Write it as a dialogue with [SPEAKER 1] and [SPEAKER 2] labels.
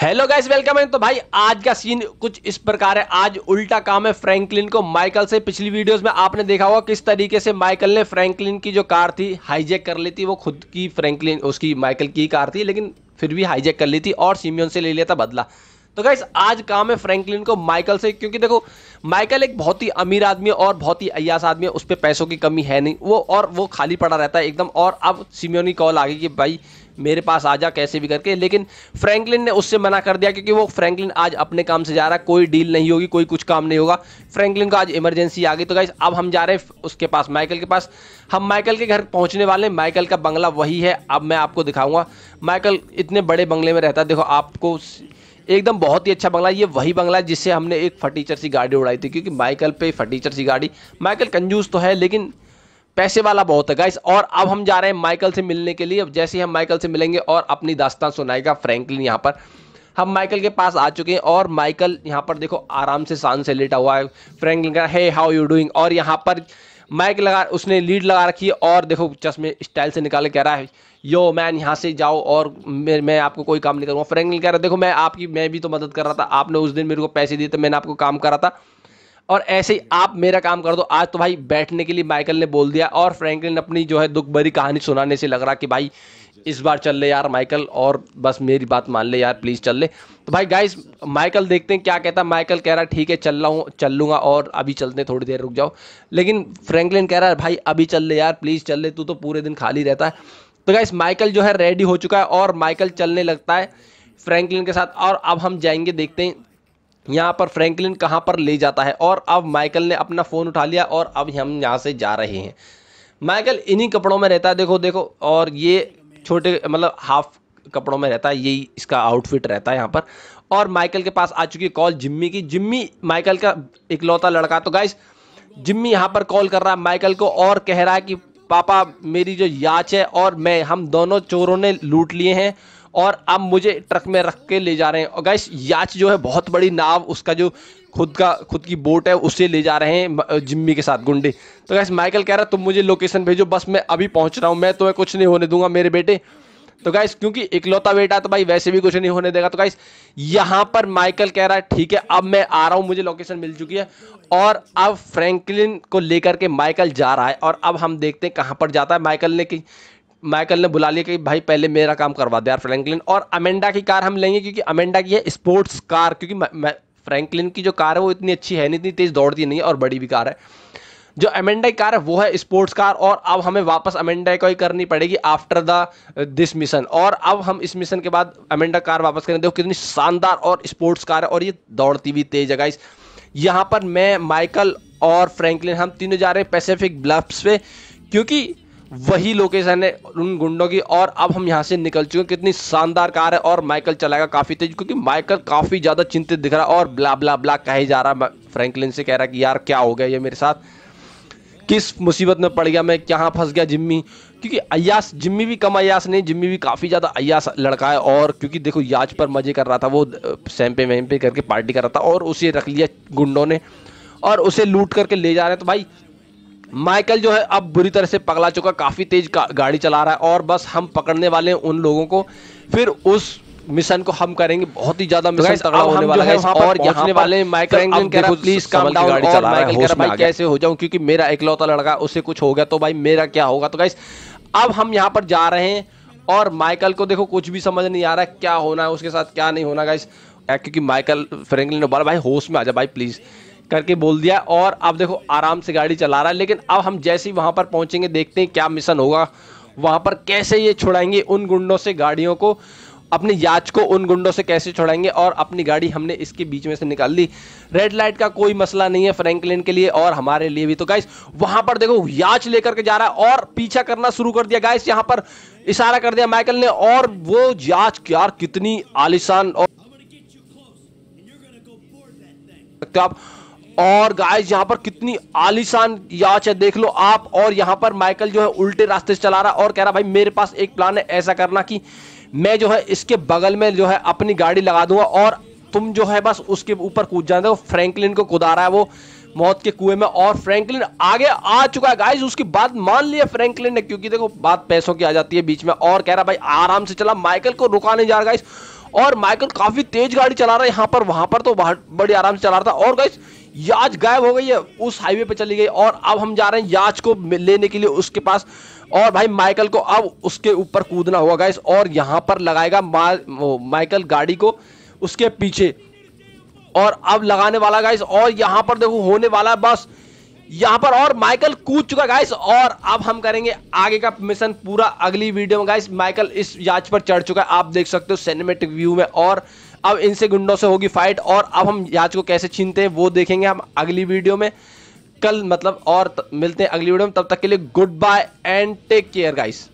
[SPEAKER 1] hello guys welcome है तो भाई आज का सीन कुछ इस प्रकार है आज उल्टा काम है फ्रैंकलिन को माइकल से पिछली वीडियोस में आपने देखा होगा किस तरीके से माइकल ने फ्रैंकलिन की जो कार थी हाईजेक कर ली थी वो खुद की फ्रैंकलिन उसकी माइकल की कार थी लेकिन फिर भी हाईजेक कर ली थी और सीमियन से ले लिया था बदला तो गाइस आज काम है फ्रैंकलिन को माइकल से क्योंकि देखो माइकल एक बहुत ही अमीर आदमी है और बहुत ही अयास आदमी है उस पर पैसों की कमी है नहीं वो और वो खाली पड़ा रहता है एकदम और अब सिम्योनी कॉल आ गई कि भाई मेरे पास आ जा कैसे भी करके लेकिन फ्रैंकलिन ने उससे मना कर दिया क्योंकि वो फ्रैंकलिन आज अपने काम से जा रहा है कोई डील नहीं होगी कोई कुछ काम नहीं होगा फ्रैंकलिन को आज इमरजेंसी आ गई तो गाइस अब हम जा रहे हैं उसके पास माइकल के पास हम माइकल के घर पहुंचने वाले हैं माइकल का बंगला वही है अब मैं आपको दिखाऊंगा माइकल इतने बड़े बंगले में रहता है देखो आपको एकदम बहुत ही अच्छा बंगला ये वही बंगला है जिससे हमने एक फटीचर सी गाड़ी उड़ाई थी क्योंकि माइकल पे फर्टीचर सी गाड़ी माइकल कंजूस तो है लेकिन पैसे वाला बहुत है गाइस और अब हम जा रहे हैं माइकल से मिलने के लिए अब जैसे ही हम माइकल से मिलेंगे और अपनी दास्तान सुनाएगा फ्रैंकलिन यहाँ पर हम माइकल के पास आ चुके हैं और माइकल यहाँ पर देखो आराम से शान से लेटा हुआ है फ्रैंकलिन का हे हाउ यू डूइंग और यहाँ पर माइक लगा उसने लीड लगा रखी है और देखो चश्मे स्टाइल से निकाले कह रहा है यो मैन यहाँ से जाओ और मैं, मैं आपको कोई काम नहीं करूँगा फ्रेंकलिन कह रहा देखो मैं आपकी मैं भी तो मदद कर रहा था आपने उस दिन मेरे को पैसे दिए थे तो मैंने आपको काम करा था और ऐसे ही आप मेरा काम कर दो तो आज तो भाई बैठने के लिए माइकल ने बोल दिया और फ्रैंकलिन अपनी जो है दुख भरी कहानी सुनाने से लग रहा कि भाई इस बार चल ले यार माइकल और बस मेरी बात मान ले यार प्लीज़ चल ले तो भाई गाइस माइकल देखते हैं क्या कहता है माइकल कह रहा ठीक है चल रहा हूँ चल लूँगा और अभी चलते हैं थोड़ी देर रुक जाओ लेकिन फ्रैंकलिन कह रहा है भाई अभी चल ले यार प्लीज़ चल ले तू तो पूरे दिन खाली रहता है तो गाइस माइकल जो है रेडी हो चुका है और माइकल चलने लगता है फ्रैंकलिन के साथ और अब हम जाएंगे देखते हैं यहाँ पर फ्रैंकलिन कहाँ पर ले जाता है और अब माइकल ने अपना फ़ोन उठा लिया और अब हम यहाँ से जा रहे हैं माइकल इन्हीं कपड़ों में रहता है देखो देखो और ये छोटे मतलब हाफ कपड़ों में रहता है यही इसका आउटफिट रहता है यहाँ पर और माइकल के पास आ चुकी है कॉल जिम्मी की जिम्मी माइकल का इकलौता लड़का तो गाइस जिम्मी यहाँ पर कॉल कर रहा है माइकल को और कह रहा है कि पापा मेरी जो याच है और मैं हम दोनों चोरों ने लूट लिए हैं और अब मुझे ट्रक में रख के ले जा रहे हैं और गैस याच जो है बहुत बड़ी नाव उसका जो खुद का खुद की बोट है उसे ले जा रहे हैं जिम्मी के साथ गुंडे तो गैस माइकल कह रहा है तुम मुझे लोकेशन भेजो बस मैं अभी पहुंच रहा हूँ मैं तुम्हें कुछ नहीं होने दूंगा मेरे बेटे तो गाइस क्योंकि इकलौता बेटा तो भाई वैसे भी कुछ नहीं होने देगा तो गाइस यहां पर माइकल कह रहा है ठीक है अब मैं आ रहा हूं मुझे लोकेशन मिल चुकी है और अब फ्रैंकलिन को लेकर के माइकल जा रहा है और अब हम देखते हैं कहां पर जाता है माइकल ने की माइकल ने बुला लिया कि भाई पहले मेरा काम करवा दे यार फ्रैंकलिन और अमेंडा की कार हम लेंगे क्योंकि अमेंडा की है स्पोर्ट्स कार क्योंकि फ्रैंकलिन की जो कार है वो इतनी अच्छी है नहीं इतनी तेज़ दौड़ती नहीं है और बड़ी भी कार है जो अमेंडाई कार है वो है स्पोर्ट्स कार और अब हमें वापस अमेंडा को ही करनी पड़ेगी आफ्टर द दिस मिशन और अब हम इस मिशन के बाद अमेंडा कार वापस करें देखो कितनी शानदार और स्पोर्ट्स कार है और ये दौड़ती भी तेज है इस यहाँ पर मैं माइकल और फ्रैंकलिन हम तीनों जा रहे हैं पैसिफिक ब्लब्स पे क्योंकि वही लोकेशन है उन गुंडों की और अब हम यहाँ से निकल चुके हैं कितनी शानदार कार है और माइकल चलाएगा काफ़ी तेज क्योंकि माइकल काफ़ी ज़्यादा चिंतित दिख रहा है और ब्ला ब्ला ब्ला कहे जा रहा है फ्रैंकलिन से कह रहा है कि यार क्या हो गया ये मेरे साथ किस मुसीबत में पड़ गया मैं कहाँ फंस गया जिम्मी क्योंकि अयास जिम्मी भी कम अयास नहीं जिम्मी भी काफ़ी ज़्यादा अयास लड़का है और क्योंकि देखो याच पर मज़े कर रहा था वो सैम्पे वैम्पे करके पार्टी कर रहा था और उसे रख लिया गुंडों ने और उसे लूट करके ले जा रहे हैं तो भाई माइकल जो है अब बुरी तरह से पकड़ा चुका काफ़ी तेज का, गाड़ी चला रहा है और बस हम पकड़ने वाले हैं उन लोगों को फिर उस मिशन को हम करेंगे बहुत ही ज्यादा तो मिशन तगड़ा होने वाला है और यहाँ वाले माइकल प्लीज काम डाउन और माइकल भाई कैसे हो जाऊं क्योंकि मेरा इकलौता लड़का उससे कुछ हो गया तो भाई मेरा क्या होगा तो गाइस अब हम यहाँ पर जा रहे हैं और माइकल को देखो कुछ भी समझ नहीं आ रहा क्या होना है उसके साथ क्या नहीं होना गाइस क्योंकि माइकल फ्रेंकलिन ने बोला भाई होश में आ जा भाई प्लीज़ करके बोल दिया और अब देखो आराम से गाड़ी चला रहा है लेकिन अब हम जैसे ही वहां पर पहुंचेंगे देखते हैं क्या मिशन होगा वहां पर कैसे ये छुड़ाएंगे उन गुंडों से गाड़ियों को अपनी याच को उन गुंडों से कैसे छोड़ाएंगे और अपनी गाड़ी हमने इसके बीच में से निकाल दी रेड लाइट का कोई मसला नहीं है फ्रेंकलिन के लिए और हमारे लिए भी तो गाइस वहां पर देखो याच लेकर के जा रहा है और पीछा करना शुरू कर दिया गाइस यहाँ पर इशारा कर दिया माइकल ने और वो याच यार कितनी आलिशान और आप और गाइस यहाँ पर कितनी आलिशान याच है देख लो आप और यहाँ पर माइकल जो है उल्टे रास्ते से चला रहा और कह रहा भाई मेरे पास एक प्लान है ऐसा करना कि मैं जो है इसके बगल में जो है अपनी गाड़ी लगा दूंगा और तुम जो है बस उसके ऊपर कूद जाते हो फ्रैंकलिन को कुदा रहा है वो मौत के कुएं में और फ्रैंकलिन आगे आ चुका है गाइस उसकी बात मान लिया फ्रैंकलिन ने क्योंकि देखो बात पैसों की आ जाती है बीच में और कह रहा भाई आराम से चला माइकल को रुका नहीं जा रहा गाइस और माइकल काफी तेज गाड़ी चला रहा है यहाँ पर वहां पर तो बड़ी आराम से चला रहा था और गाइस याच गायब हो गई है उस हाईवे पे चली गई और अब हम जा रहे हैं याच को लेने के लिए उसके पास और भाई माइकल को अब उसके ऊपर कूदना होगा गाइस और यहाँ पर लगाएगा माइकल गाड़ी को उसके पीछे और अब लगाने वाला गाइस और यहाँ पर देखो होने वाला बस यहां पर और माइकल कूद चुका गाइस और अब हम करेंगे आगे का मिशन पूरा अगली वीडियो में गाइस माइकल इस याच पर चढ़ चुका है आप देख सकते हो सिनेमेटिक व्यू में और अब इनसे गुंडों से होगी फाइट और अब हम याच को कैसे छीनते हैं वो देखेंगे हम अगली वीडियो में कल मतलब और मिलते हैं अगली वीडियो में तब तक के लिए good bye and take care guys